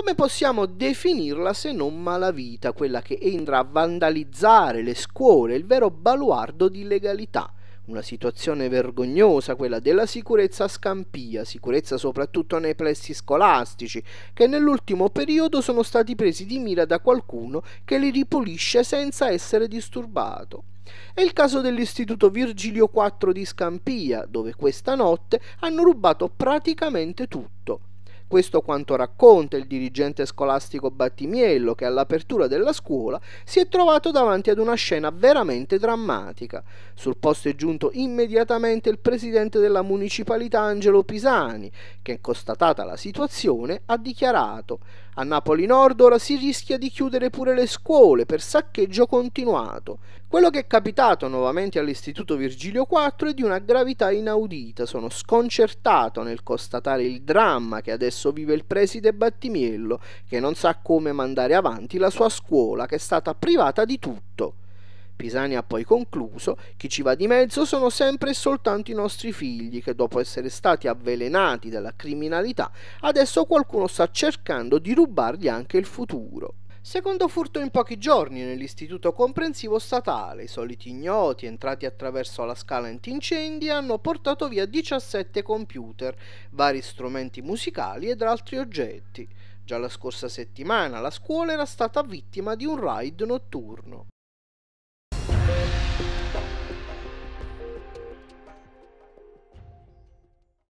come possiamo definirla se non malavita, quella che entra a vandalizzare le scuole, il vero baluardo di legalità? Una situazione vergognosa quella della sicurezza a Scampia, sicurezza soprattutto nei plessi scolastici, che nell'ultimo periodo sono stati presi di mira da qualcuno che li ripulisce senza essere disturbato. È il caso dell'Istituto Virgilio IV di Scampia, dove questa notte hanno rubato praticamente tutto. Questo quanto racconta il dirigente scolastico Battimiello che all'apertura della scuola si è trovato davanti ad una scena veramente drammatica. Sul posto è giunto immediatamente il presidente della municipalità Angelo Pisani che, constatata la situazione, ha dichiarato a Napoli Nord ora si rischia di chiudere pure le scuole per saccheggio continuato. Quello che è capitato nuovamente all'Istituto Virgilio IV è di una gravità inaudita. Sono sconcertato nel constatare il dramma che adesso vive il preside Battimiello, che non sa come mandare avanti la sua scuola, che è stata privata di tutto. Pisani ha poi concluso, chi ci va di mezzo sono sempre e soltanto i nostri figli, che dopo essere stati avvelenati dalla criminalità, adesso qualcuno sta cercando di rubargli anche il futuro. Secondo furto in pochi giorni nell'istituto comprensivo statale, i soliti ignoti entrati attraverso la scala antincendi hanno portato via 17 computer, vari strumenti musicali ed altri oggetti. Già la scorsa settimana la scuola era stata vittima di un raid notturno.